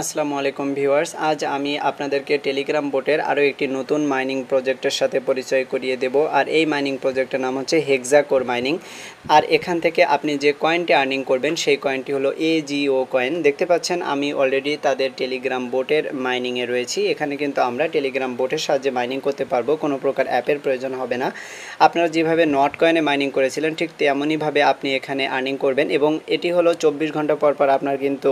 আসসালামু আলাইকুম ভিউয়ার্স আজ আমি আপনাদেরকে টেলিগ্রাম বোটের আরও একটি নতুন মাইনিং প্রজেক্টের সাথে পরিচয় করিয়ে দেব আর এই মাইনিং প্রজেক্টের নাম হচ্ছে হেক্সাকোর মাইনিং আর এখান থেকে আপনি যে কয়েনটি আর্নিং করবেন সেই কয়েনটি হলো এজিও কয়েন দেখতে পাচ্ছেন আমি অলরেডি তাদের টেলিগ্রাম বোটের মাইনিংয়ে রয়েছি এখানে কিন্তু আমরা টেলিগ্রাম বোটের সাহায্যে মাইনিং করতে পারবো কোনো প্রকার অ্যাপের প্রয়োজন হবে না আপনারা যেভাবে নট কয়েনে মাইনিং করেছিলেন ঠিক তেমনইভাবে আপনি এখানে আর্নিং করবেন এবং এটি হলো চব্বিশ ঘন্টা পর পর আপনার কিন্তু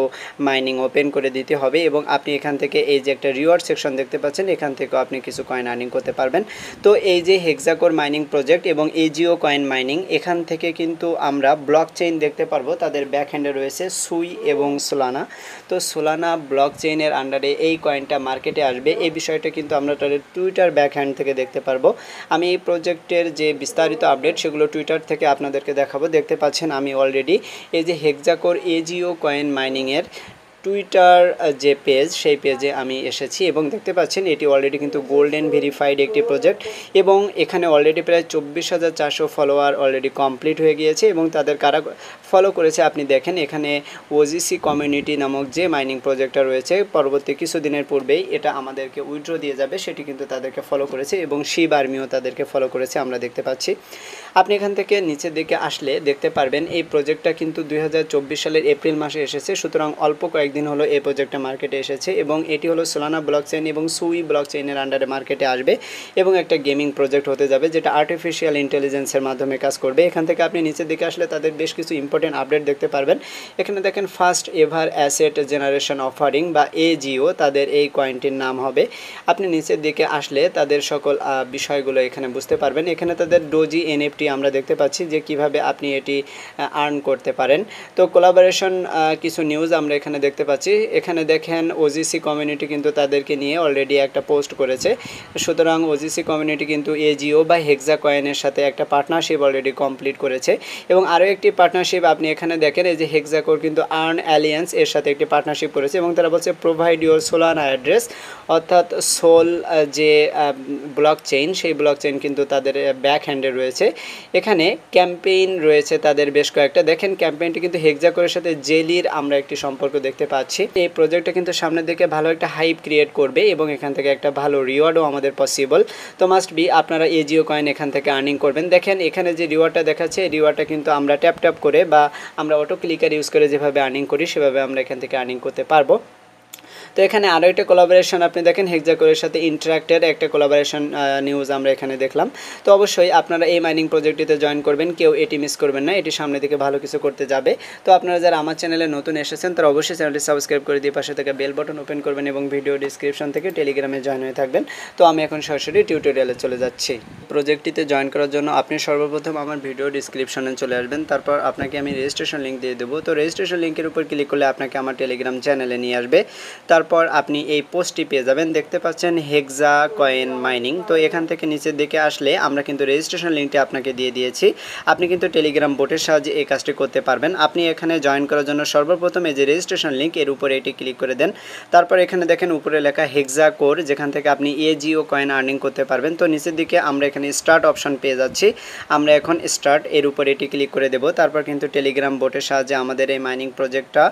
মাইনিং ওপেন করে দিতে দিতে হবে এবং আপনি এখান থেকে এই যে একটা রিওয়ার্ড সেকশন দেখতে পাচ্ছেন এখান থেকেও আপনি কিছু কয়েন আর্নিং করতে পারবেন তো এই যে হেক্সাকোর মাইনিং প্রজেক্ট এবং এজিও কয়েন মাইনিং এখান থেকে কিন্তু আমরা ব্লক চেইন দেখতে পারবো তাদের ব্যাক হ্যান্ডে রয়েছে সুই এবং সোলানা তো সোলানা ব্লক চেইনের আন্ডারে এই কয়েনটা মার্কেটে আসবে এই বিষয়টা কিন্তু আমরা তাদের টুইটার ব্যাক হ্যান্ড থেকে দেখতে পারবো আমি এই প্রজেক্টের যে বিস্তারিত আপডেট সেগুলো টুইটার থেকে আপনাদেরকে দেখাবো দেখতে পাচ্ছেন আমি অলরেডি এই যে হেক্সাকোর এজিও কয়েন মাইনিংয়ের টুইটার যে পেজ সেই পেজে আমি এসেছি এবং দেখতে পাচ্ছেন এটি অলরেডি কিন্তু গোল্ডেন ভেরিফাইড একটি প্রজেক্ট এবং এখানে অলরেডি প্রায় চব্বিশ হাজার চারশো ফলোয়ার অলরেডি কমপ্লিট হয়ে গিয়েছে এবং তাদের কারা ফলো করেছে আপনি দেখেন এখানে ওজিসি কমিউনিটি নামক যে মাইনিং প্রজেক্টটা রয়েছে পরবর্তী কিছুদিনের পূর্বেই এটা আমাদেরকে উইড্রো দিয়ে যাবে সেটি কিন্তু তাদেরকে ফলো করেছে এবং শিব আর্মিও তাদেরকে ফলো করেছে আমরা দেখতে পাচ্ছি আপনি এখান থেকে নিচের দিকে আসলে দেখতে পারবেন এই প্রজেক্টটা কিন্তু দুই সালের এপ্রিল মাসে এসেছে সুতরাং অল্প কয়েক কয়েকদিন হলো এই প্রজেক্টটা মার্কেটে এসেছে এবং এটি হলো সোলানা ব্লক চেন এবং সুই ব্লক চেনের আন্ডারে মার্কেটে আসবে এবং একটা গেমিং প্রজেক্ট হতে যাবে যেটা আর্টিফিশিয়াল ইন্টেলিজেন্সের মাধ্যমে কাজ করবে এখান থেকে আপনি নিচের দিকে আসলে তাদের বেশ কিছু ইম্পর্টেন্ট আপডেট দেখতে পারবেন এখানে দেখেন first ever asset generation offering বা এজিও তাদের এই কয়েনটির নাম হবে আপনি নিচের দিকে আসলে তাদের সকল বিষয়গুলো এখানে বুঝতে পারবেন এখানে তাদের ডোজি এনএফটি আমরা দেখতে পাচ্ছি যে কিভাবে আপনি এটি আর্ন করতে পারেন তো কোলাবারেশন কিছু নিউজ আমরা এখানে দেখতে দেখতে পাচ্ছি এখানে দেখেন ওজিসি কমিউনিটি কিন্তু তাদেরকে নিয়ে অলরেডি একটা পোস্ট করেছে সুতরাং ওজিসি কমিউনিটি কিন্তু এজিও বা হেক্সা কয়েনের সাথে একটা পার্টনারশিপ অলরেডি কমপ্লিট করেছে এবং আরও একটি পার্টনারশিপ আপনি এখানে দেখেন এই যে হেক্সাকোর কিন্তু আর্ন অ্যালিয়েন্স এর সাথে একটি পার্টনারশিপ করেছে এবং তারা বলছে প্রোভাইড ইউর সোলানা অ্যাড্রেস অর্থাৎ সোল যে ব্লক চেইন সেই ব্লক চেইন কিন্তু তাদের ব্যাক হ্যান্ডে রয়েছে এখানে ক্যাম্পেইন রয়েছে তাদের বেশ কয়েকটা দেখেন ক্যাম্পেইনটি কিন্তু হেক্সাকোরের সাথে জেলির আমরা একটি সম্পর্ক দেখতে পাচ্ছি এই প্রজেক্টটা কিন্তু সামনের দিকে ভালো একটা হাইপ ক্রিয়েট করবে এবং এখান থেকে একটা ভালো রিওয়ার্ডও আমাদের পসিবল তো মাস্ট বি আপনারা এজিও কয়েন এখান থেকে আর্নিং করবেন দেখেন এখানে যে রিওয়ার্ডটা দেখাচ্ছে এই রিওয়ার্ডটা কিন্তু আমরা ট্যাপ ট্যাপ করে বা আমরা অটো ক্লিকার ইউজ করে যেভাবে আর্নিং করি সেভাবে আমরা এখান থেকে আর্নিং করতে পারবো তো এখানে আরও একটা কোলাবোরেশন আপনি দেখেন হেক্সাকোরের সাথে ইন্টারাক্টের একটা কোলাবোরেশন নিউজ আমরা এখানে দেখলাম তো অবশ্যই আপনারা এই মাইনিং প্রজেক্টটিতে জয়েন করবেন কেউ এটি মিস করবেন না এটি সামনে দিকে ভালো কিছু করতে যাবে তো আপনারা যারা আমার চ্যানেলে নতুন এসেছেন তারা অবশ্যই চ্যানেলটি সাবস্ক্রাইব করে দিয়ে পাশে থেকে বেল বটন ওপেন করবেন এবং ভিডিও ডিসক্রিপশন থেকে টেলিগ্রামে জয়েন হয়ে থাকবেন তো আমি এখন সরাসরি টিউটোরিয়ালে চলে যাচ্ছি প্রজেক্টটিতে জয়েন করার জন্য আপনি সর্বপ্রথম আমার ভিডিও ডিসক্রিপশনে চলে আসবেন তারপর আপনাকে আমি রেজিস্ট্রেশন লিঙ্ক দিয়ে দেবো তো রেজিস্ট্রেশন লিঙ্কের উপর ক্লিক করলে আপনাকে আমার টেলিগ্রাম চ্যানেলে নিয়ে আসবে তার তারপর আপনি এই পোস্টটি পেয়ে যাবেন দেখতে পাচ্ছেন হেক্সা কয়েন মাইনিং তো এখান থেকে নিচের দিকে আসলে আমরা কিন্তু রেজিস্ট্রেশন লিঙ্কটি আপনাকে দিয়ে দিয়েছি আপনি কিন্তু টেলিগ্রাম বোটের সাহায্যে এই কাজটি করতে পারবেন আপনি এখানে জয়েন করার জন্য সর্বপ্রথম এই যে রেজিস্ট্রেশন লিঙ্ক এর উপরে এটি ক্লিক করে দেন তারপর এখানে দেখেন উপরে লেখা হেক্সা কোর যেখান থেকে আপনি এজিও কয়েন আর্নিং করতে পারবেন তো নিচের দিকে আমরা এখানে স্টার্ট অপশন পেয়ে যাচ্ছি আমরা এখন স্টার্ট এর উপরে এটি ক্লিক করে দেব তারপর কিন্তু টেলিগ্রাম বোটের সাহায্যে আমাদের এই মাইনিং প্রজেক্টটা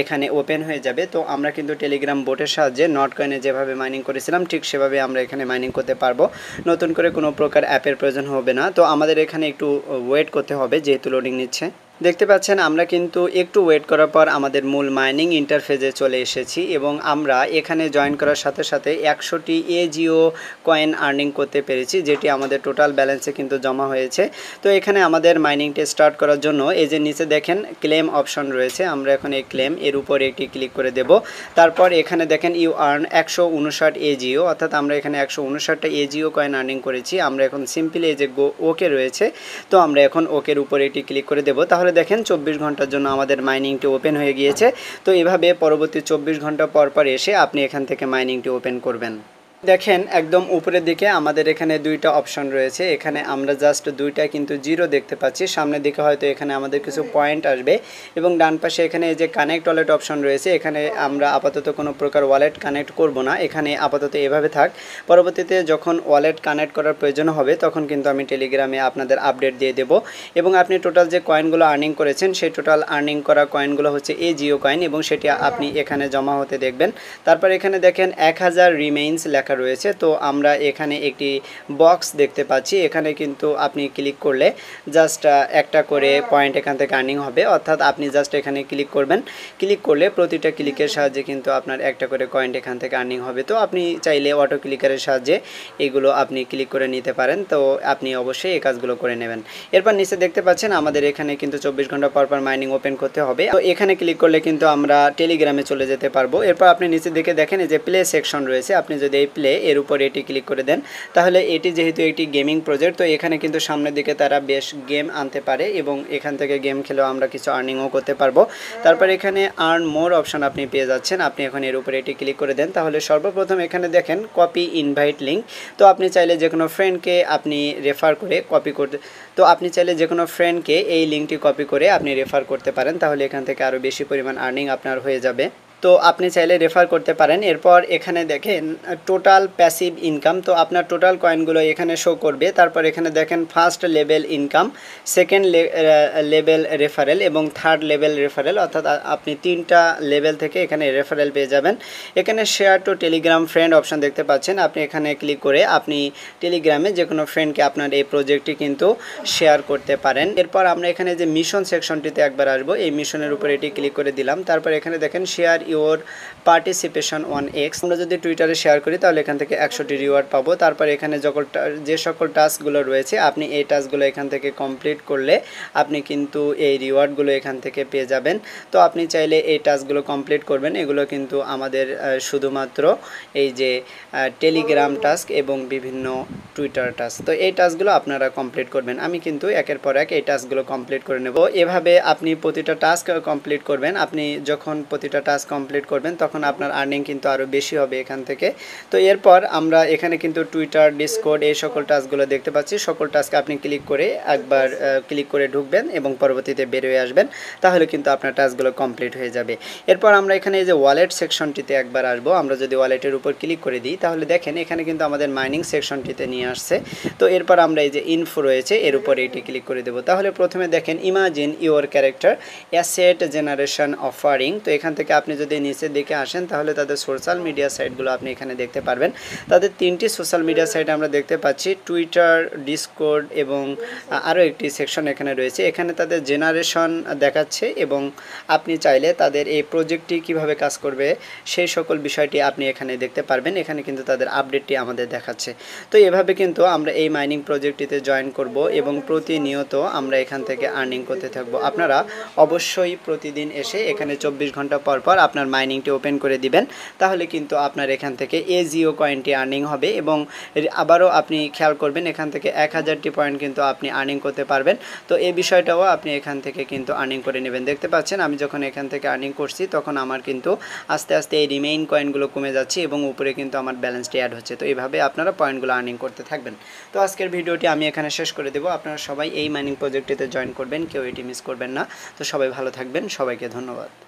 এখানে ওপেন হয়ে যাবে তো আমরা কিন্তু টেলিগ্রাম টেলিগ্রাম বোটের সাহায্যে নট যেভাবে মাইনিং করেছিলাম ঠিক সেভাবে আমরা এখানে মাইনিং করতে পারবো নতুন করে কোনো প্রকার অ্যাপের প্রয়োজন হবে না তো আমাদের এখানে একটু ওয়েট করতে হবে যেহেতু লোডিং নিচ্ছে দেখতে পাচ্ছেন আমরা কিন্তু একটু ওয়েট করার পর আমাদের মূল মাইনিং ইন্টারফেজে চলে এসেছি এবং আমরা এখানে জয়েন করার সাথে সাথে একশোটি এজিও কয়েন আর্নিং করতে পেরেছি যেটি আমাদের টোটাল ব্যালেন্সে কিন্তু জমা হয়েছে তো এখানে আমাদের মাইনিংটি স্টার্ট করার জন্য এই যে নিচে দেখেন ক্লেম অপশন রয়েছে আমরা এখন এই ক্লেম এর উপর একটি ক্লিক করে দেব তারপর এখানে দেখেন ইউ আর্ন একশো উনষাট এজিও অর্থাৎ আমরা এখানে একশো উনষাটটা এজিও কয়েন আর্নিং করেছি আমরা এখন সিম্পলি এই যে গো ওকে রয়েছে তো আমরা এখন ওকের উপর একটি ক্লিক করে দেবো তাহলে তাহলে দেখেন চব্বিশ ঘন্টার জন্য আমাদের মাইনিংটি ওপেন হয়ে গিয়েছে তো এভাবে পরবর্তী চব্বিশ ঘন্টা পর পর এসে আপনি এখান থেকে মাইনিংটি ওপেন করবেন দেখেন একদম উপরের দিকে আমাদের এখানে দুইটা অপশন রয়েছে এখানে আমরা জাস্ট দুইটা কিন্তু জিরো দেখতে পাচ্ছি সামনের দিকে হয়তো এখানে আমাদের কিছু পয়েন্ট আসবে এবং ডান পাশে এখানে যে কানেক্ট ওয়ালেট অপশন রয়েছে এখানে আমরা আপাতত কোনো প্রকার ওয়ালেট কানেক্ট করব না এখানে আপাতত এভাবে থাক পরবর্তীতে যখন ওয়ালেট কানেক্ট করার প্রয়োজন হবে তখন কিন্তু আমি টেলিগ্রামে আপনাদের আপডেট দিয়ে দেব এবং আপনি টোটাল যে কয়েনগুলো আর্নিং করেছেন সেই টোটাল আর্নিং করা কয়েনগুলো হচ্ছে এ জিও কয়েন এবং সেটি আপনি এখানে জমা হতে দেখবেন তারপর এখানে দেখেন এক হাজার রিমেইনস লেখা লেখা রয়েছে তো আমরা এখানে একটি বক্স দেখতে পাচ্ছি এখানে কিন্তু আপনি ক্লিক করলে জাস্ট একটা করে পয়েন্ট এখান থেকে আর্নিং হবে অর্থাৎ আপনি জাস্ট এখানে ক্লিক করবেন ক্লিক করলে প্রতিটা ক্লিকের সাহায্যে কিন্তু আপনার একটা করে পয়েন্ট এখান থেকে আর্নিং হবে তো আপনি চাইলে অটো ক্লিকারের সাহায্যে এগুলো আপনি ক্লিক করে নিতে পারেন তো আপনি অবশ্যই এই কাজগুলো করে নেবেন এরপর নিচে দেখতে পাচ্ছেন আমাদের এখানে কিন্তু চব্বিশ ঘন্টা পর পর মাইনিং ওপেন করতে হবে তো এখানে ক্লিক করলে কিন্তু আমরা টেলিগ্রামে চলে যেতে পারবো এরপর আপনি নিচে দেখে দেখেন যে প্লে সেকশন রয়েছে আপনি যদি এই করলে এর উপর এটি ক্লিক করে দেন তাহলে এটি যেহেতু একটি গেমিং প্রজেক্ট তো এখানে কিন্তু সামনের দিকে তারা বেশ গেম আনতে পারে এবং এখান থেকে গেম খেলেও আমরা কিছু আর্নিংও করতে পারবো তারপর এখানে আর্ন মোর অপশন আপনি পেয়ে যাচ্ছেন আপনি এখন এর উপরে এটি ক্লিক করে দেন তাহলে সর্বপ্রথম এখানে দেখেন কপি ইনভাইট লিঙ্ক তো আপনি চাইলে যে কোনো ফ্রেন্ডকে আপনি রেফার করে কপি করতে তো আপনি চাইলে যে কোনো ফ্রেন্ডকে এই লিঙ্কটি কপি করে আপনি রেফার করতে পারেন তাহলে এখান থেকে আরও বেশি পরিমাণ আর্নিং আপনার হয়ে যাবে তো আপনি চাইলে রেফার করতে পারেন এরপর এখানে দেখেন টোটাল প্যাসিভ ইনকাম তো আপনার টোটাল কয়েনগুলো এখানে শো করবে তারপর এখানে দেখেন first level income second level referral এবং থার্ড লেভেল রেফারেল অর্থাৎ আপনি তিনটা লেভেল থেকে এখানে রেফারেল পেয়ে যাবেন এখানে share to Telegram friend option দেখতে পাচ্ছেন আপনি এখানে ক্লিক করে আপনি টেলিগ্রামে যে কোনো ফ্রেন্ডকে আপনার এই প্রজেক্টটি কিন্তু শেয়ার করতে পারেন এরপর আমরা এখানে যে মিশন সেকশনটিতে একবার আসবো এই মিশনের উপরে এটি ক্লিক করে দিলাম তারপর এখানে দেখেন share your participation one X আমরা যদি টুইটারে শেয়ার করি তাহলে এখান থেকে একশোটি রিওয়ার্ড পাবো তারপর এখানে যখন যে সকল টাস্কগুলো রয়েছে আপনি এই টাস্কগুলো এখান থেকে কমপ্লিট করলে আপনি কিন্তু এই রিওয়ার্ডগুলো এখান থেকে পেয়ে যাবেন তো আপনি চাইলে এই টাস্কগুলো কমপ্লিট করবেন এগুলো কিন্তু আমাদের শুধুমাত্র এই যে টেলিগ্রাম টাস্ক এবং বিভিন্ন টুইটার টাস্ক তো এই টাস্কগুলো আপনারা কমপ্লিট করবেন আমি কিন্তু একের পর এক এই টাস্কগুলো কমপ্লিট করে নেব এভাবে আপনি প্রতিটা টাস্ক কমপ্লিট করবেন আপনি যখন প্রতিটা টাস্ক কমপ্লিট করবেন তখন আপনার আর্নিং কিন্তু আরও বেশি হবে এখান থেকে তো এরপর আমরা এখানে কিন্তু টুইটার ডিসকোড এই সকল টাস্কগুলো দেখতে পাচ্ছি সকল টাস্ক আপনি ক্লিক করে একবার ক্লিক করে ঢুকবেন এবং পরবর্তীতে বেরোয় আসবেন তাহলে কিন্তু আপনার টাস্কগুলো কমপ্লিট হয়ে যাবে এরপর আমরা এখানে এই যে ওয়ালেট সেকশনটিতে একবার আসবো আমরা যদি ওয়ালেটের উপর ক্লিক করে দিই তাহলে দেখেন এখানে কিন্তু আমাদের মাইনিং সেকশনটিতে নিয়ে আসছে তো এরপর আমরা এই যে ইনফো রয়েছে এর উপর এইটি ক্লিক করে দেবো তাহলে প্রথমে দেখেন imagine your character asset generation offering তো এখান থেকে আপনি যদি নিচের দিকে আসেন তাহলে তাদের সোশ্যাল মিডিয়া সাইটগুলো আপনি এখানে দেখতে পারবেন তাদের তিনটি সোশ্যাল মিডিয়া সাইট আমরা দেখতে পাচ্ছি টুইটার ডিসকোড এবং আরও একটি সেকশন এখানে রয়েছে এখানে তাদের জেনারেশন দেখাচ্ছে এবং আপনি চাইলে তাদের এই প্রজেক্টটি কিভাবে কাজ করবে সেই সকল বিষয়টি আপনি এখানে দেখতে পারবেন এখানে কিন্তু তাদের আপডেটটি আমাদের দেখাচ্ছে তো এভাবে কিন্তু আমরা এই মাইনিং প্রজেক্টটিতে জয়েন করব এবং প্রতিনিয়ত আমরা এখান থেকে আর্নিং করতে থাকবো আপনারা অবশ্যই প্রতিদিন এসে এখানে চব্বিশ ঘন্টা পর পর আপনার মাইনিংটি ওপেন করে দিবেন তাহলে কিন্তু আপনার এখান থেকে এ জিও কয়েনটি আর্নিং হবে এবং আবারও আপনি খেয়াল করবেন এখান থেকে এক হাজারটি পয়েন্ট কিন্তু আপনি আর্নিং করতে পারবেন তো এই বিষয়টাও আপনি এখান থেকে কিন্তু আর্নিং করে নেবেন দেখতে পাচ্ছেন আমি যখন এখান থেকে আর্নিং করছি তখন আমার কিন্তু আস্তে আস্তে এই রিমেইন কয়েনগুলো কমে যাচ্ছে এবং উপরে কিন্তু আমার ব্যালেন্সটি অ্যাড হচ্ছে তো এইভাবে আপনারা পয়েন্টগুলো আর্নিং করতে থাকবেন তো আজকের ভিডিওটি আমি এখানে শেষ করে দেবো আপনারা সবাই এই মাইনিং প্রজেক্টটিতে জয়েন করবেন কেউ এটি মিস করবেন না তো সবাই ভালো থাকবেন সবাইকে ধন্যবাদ